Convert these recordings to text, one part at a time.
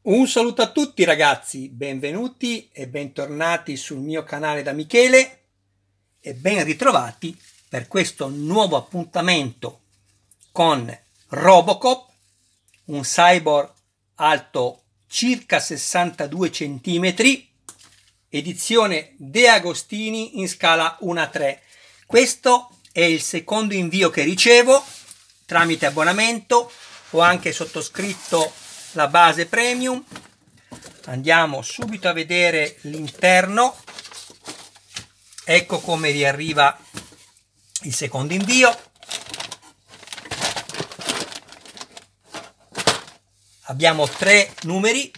Un saluto a tutti ragazzi, benvenuti e bentornati sul mio canale da Michele e ben ritrovati per questo nuovo appuntamento con Robocop, un cyborg alto circa 62 cm, edizione De Agostini in scala 1 a 3. Questo è il secondo invio che ricevo tramite abbonamento, ho anche sottoscritto la base premium andiamo subito a vedere l'interno ecco come vi arriva il secondo invio abbiamo tre numeri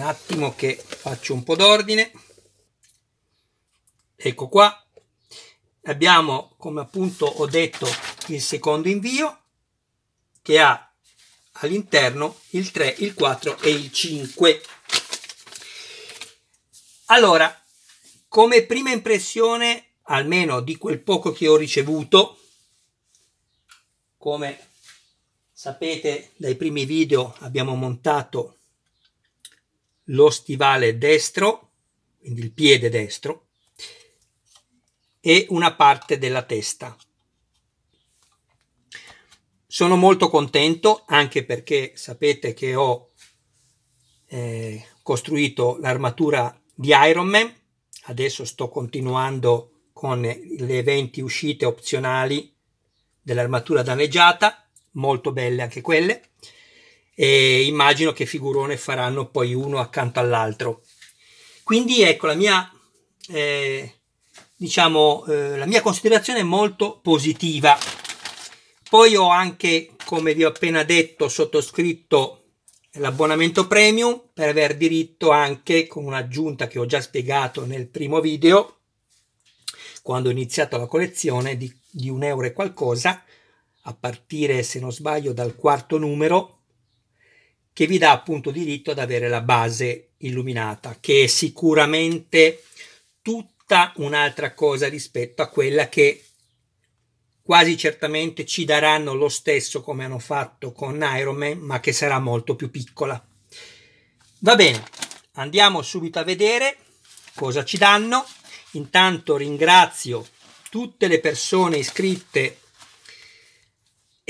un attimo che faccio un po' d'ordine. Ecco qua. Abbiamo, come appunto ho detto, il secondo invio che ha all'interno il 3, il 4 e il 5. Allora, come prima impressione, almeno di quel poco che ho ricevuto, come sapete dai primi video abbiamo montato lo stivale destro, quindi il piede destro, e una parte della testa. Sono molto contento anche perché sapete che ho eh, costruito l'armatura di Iron Man, adesso sto continuando con le 20 uscite opzionali dell'armatura danneggiata, molto belle anche quelle e immagino che figurone faranno poi uno accanto all'altro. Quindi ecco la mia, eh, diciamo, eh, la mia considerazione è molto positiva. Poi ho anche, come vi ho appena detto, sottoscritto l'abbonamento premium per aver diritto anche con un'aggiunta che ho già spiegato nel primo video quando ho iniziato la collezione di, di un euro e qualcosa a partire se non sbaglio dal quarto numero che vi dà appunto diritto ad avere la base illuminata, che è sicuramente tutta un'altra cosa rispetto a quella che quasi certamente ci daranno lo stesso come hanno fatto con Iron Man, ma che sarà molto più piccola. Va bene, andiamo subito a vedere cosa ci danno. Intanto ringrazio tutte le persone iscritte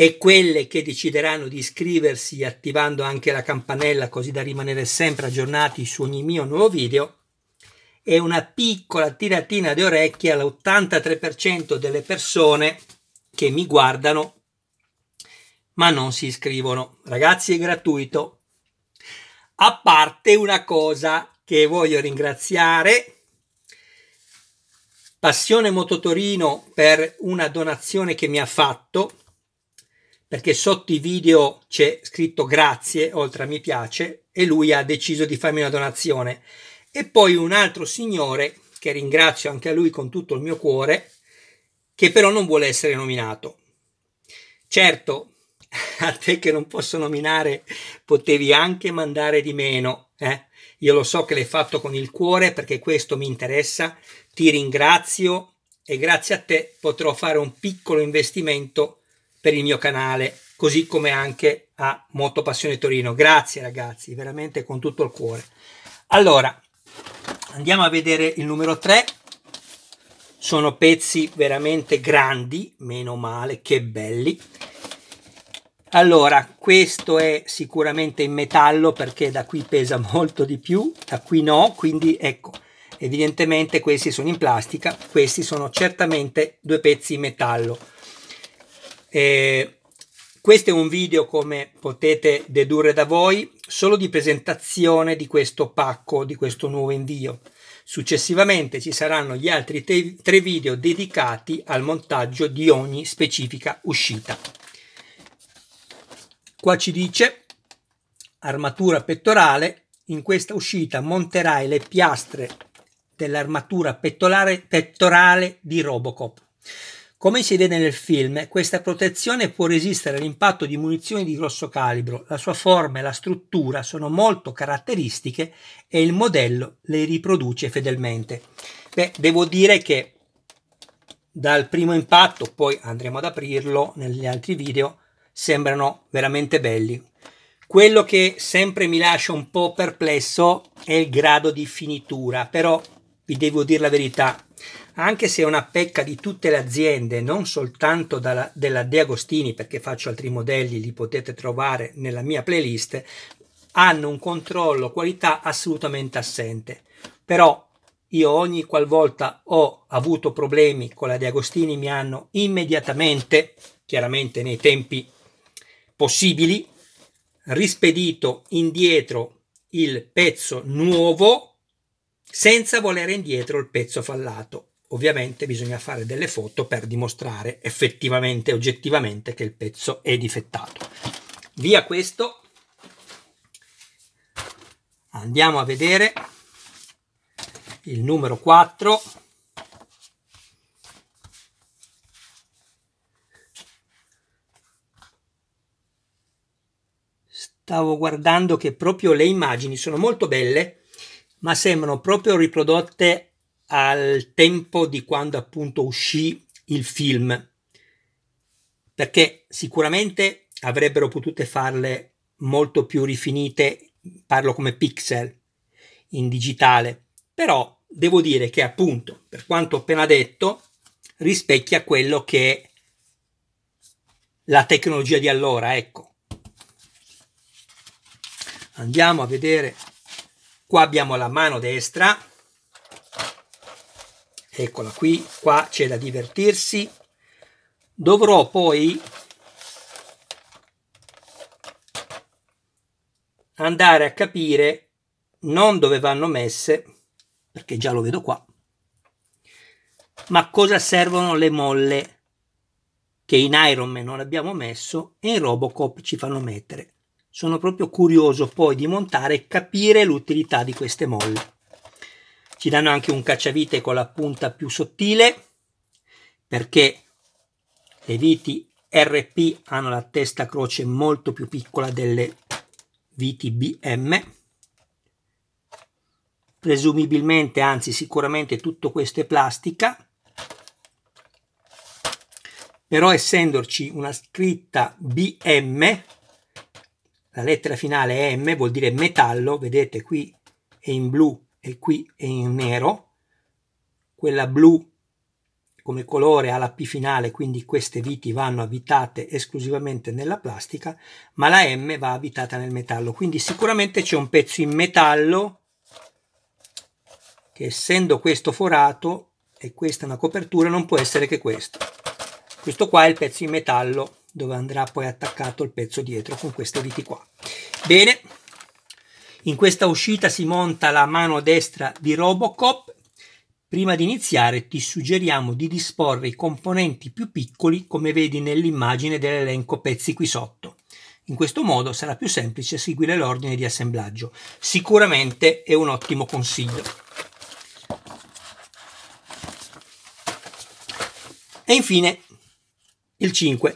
e quelle che decideranno di iscriversi attivando anche la campanella così da rimanere sempre aggiornati su ogni mio nuovo video e una piccola tiratina di orecchie all'83% delle persone che mi guardano ma non si iscrivono. Ragazzi è gratuito. A parte una cosa che voglio ringraziare Passione Mototorino per una donazione che mi ha fatto perché sotto i video c'è scritto grazie, oltre a mi piace, e lui ha deciso di farmi una donazione. E poi un altro signore, che ringrazio anche a lui con tutto il mio cuore, che però non vuole essere nominato. Certo, a te che non posso nominare, potevi anche mandare di meno. Eh? Io lo so che l'hai fatto con il cuore perché questo mi interessa. Ti ringrazio e grazie a te potrò fare un piccolo investimento per il mio canale, così come anche a Moto Passione Torino. Grazie ragazzi, veramente con tutto il cuore. Allora, andiamo a vedere il numero 3. Sono pezzi veramente grandi, meno male, che belli. Allora, questo è sicuramente in metallo perché da qui pesa molto di più, da qui no, quindi ecco, evidentemente questi sono in plastica, questi sono certamente due pezzi in metallo. Eh, questo è un video, come potete dedurre da voi, solo di presentazione di questo pacco, di questo nuovo invio. Successivamente ci saranno gli altri te- tre video dedicati al montaggio di ogni specifica uscita. Qua ci dice armatura pettorale, in questa uscita monterai le piastre dell'armatura pettorale, pettorale di Robocop. Come si vede nel film, questa protezione può resistere all'impatto di munizioni di grosso calibro, la sua forma e la struttura sono molto caratteristiche e il modello le riproduce fedelmente. Beh, devo dire che dal primo impatto, poi andremo ad aprirlo negli altri video, sembrano veramente belli. Quello che sempre mi lascia un po' perplesso è il grado di finitura, però vi devo dire la verità, anche se è una pecca di tutte le aziende, non soltanto dalla, della De Agostini, perché faccio altri modelli, li potete trovare nella mia playlist, hanno un controllo qualità assolutamente assente. Però io ogni qualvolta ho avuto problemi con la De Agostini mi hanno immediatamente, chiaramente nei tempi possibili, rispedito indietro il pezzo nuovo senza volere indietro il pezzo fallato. Ovviamente bisogna fare delle foto per dimostrare effettivamente, oggettivamente che il pezzo è difettato. Via questo, andiamo a vedere il numero 4 stavo guardando che proprio le immagini sono molto belle ma sembrano proprio riprodotte al tempo di quando appunto uscì il film, perché sicuramente avrebbero potuto farle molto più rifinite, parlo come pixel, in digitale, però devo dire che appunto, per quanto ho appena detto, rispecchia quello che è la tecnologia di allora, ecco. Andiamo a vedere Qua abbiamo la mano destra, eccola qui, qua c'è da divertirsi. Dovrò poi andare a capire non dove vanno messe, perché già lo vedo qua, ma cosa servono le molle che in Iron Man non abbiamo messo e in Robocop ci fanno mettere sono proprio curioso poi di montare e capire l'utilità di queste molle. Ci danno anche un cacciavite con la punta più sottile perché le viti RP hanno la testa croce molto più piccola delle viti BM. Presumibilmente, anzi sicuramente tutto questo è plastica, però essendoci una scritta BM la lettera finale M vuol dire metallo, vedete qui è in blu e qui è in nero, quella blu come colore ha la P finale, quindi queste viti vanno avvitate esclusivamente nella plastica, ma la M va avvitata nel metallo, quindi sicuramente c'è un pezzo in metallo che essendo questo forato e questa una copertura non può essere che questo. Questo qua è il pezzo in metallo dove andrà poi attaccato il pezzo dietro con queste viti qua. Bene, in questa uscita si monta la mano destra di Robocop. Prima di iniziare ti suggeriamo di disporre i componenti più piccoli come vedi nell'immagine dell'elenco pezzi qui sotto. In questo modo sarà più semplice seguire l'ordine di assemblaggio. Sicuramente è un ottimo consiglio. E infine il 5.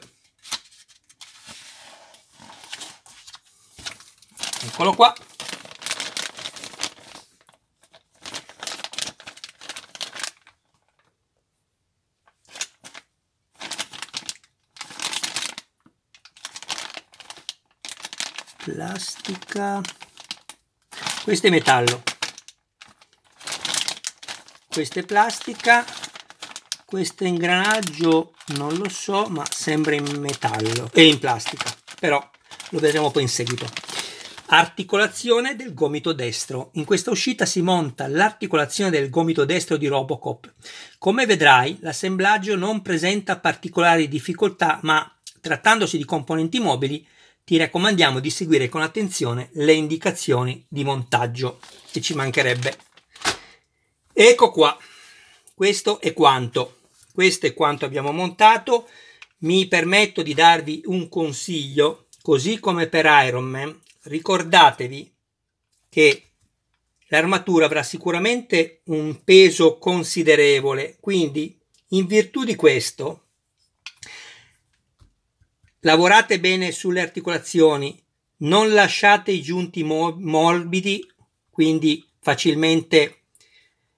eccolo qua. Plastica. Questo è metallo. Questa è plastica. Questo ingranaggio non lo so, ma sembra in metallo e in plastica. Però lo vedremo poi in seguito articolazione del gomito destro. In questa uscita si monta l'articolazione del gomito destro di Robocop. Come vedrai, l'assemblaggio non presenta particolari difficoltà, ma trattandosi di componenti mobili, ti raccomandiamo di seguire con attenzione le indicazioni di montaggio che ci mancherebbe. Ecco qua, questo è quanto. Questo è quanto abbiamo montato. Mi permetto di darvi un consiglio, così come per Iron Man, ricordatevi che l'armatura avrà sicuramente un peso considerevole, quindi in virtù di questo lavorate bene sulle articolazioni, non lasciate i giunti mo morbidi, quindi facilmente,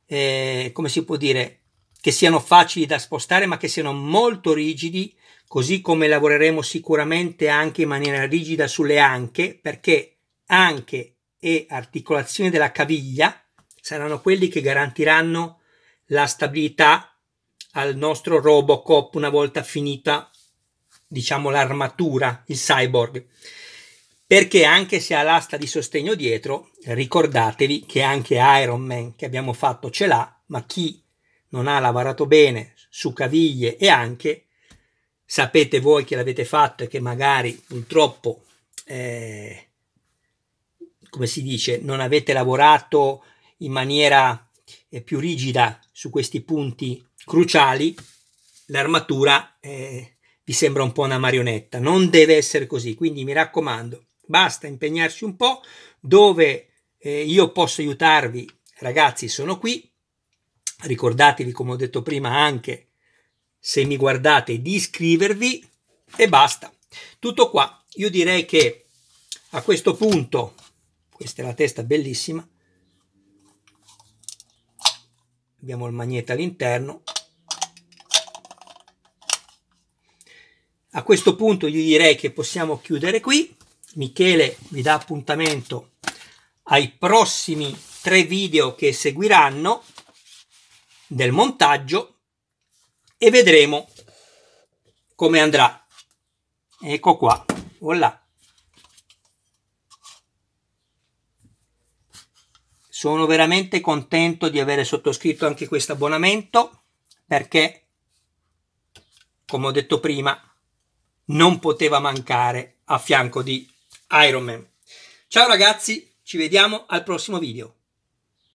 eh, come si può dire, che siano facili da spostare ma che siano molto rigidi così come lavoreremo sicuramente anche in maniera rigida sulle anche, perché anche e articolazione della caviglia saranno quelli che garantiranno la stabilità al nostro Robocop una volta finita, diciamo, l'armatura, il cyborg. Perché anche se ha l'asta di sostegno dietro, ricordatevi che anche Iron Man che abbiamo fatto ce l'ha, ma chi non ha lavorato bene su caviglie e anche sapete voi che l'avete fatto e che magari purtroppo, eh, come si dice, non avete lavorato in maniera eh, più rigida su questi punti cruciali, l'armatura eh, vi sembra un po' una marionetta. Non deve essere così, quindi mi raccomando, basta impegnarsi un po'. Dove eh, io posso aiutarvi, ragazzi, sono qui. Ricordatevi, come ho detto prima, anche se mi guardate, di iscrivervi e basta. Tutto qua. Io direi che a questo punto, questa è la testa bellissima, abbiamo il magnete all'interno. A questo punto io direi che possiamo chiudere qui. Michele vi dà appuntamento ai prossimi tre video che seguiranno del montaggio e vedremo come andrà. Ecco qua, voilà. Sono veramente contento di avere sottoscritto anche questo abbonamento perché, come ho detto prima, non poteva mancare a fianco di Iron Man. Ciao ragazzi, ci vediamo al prossimo video.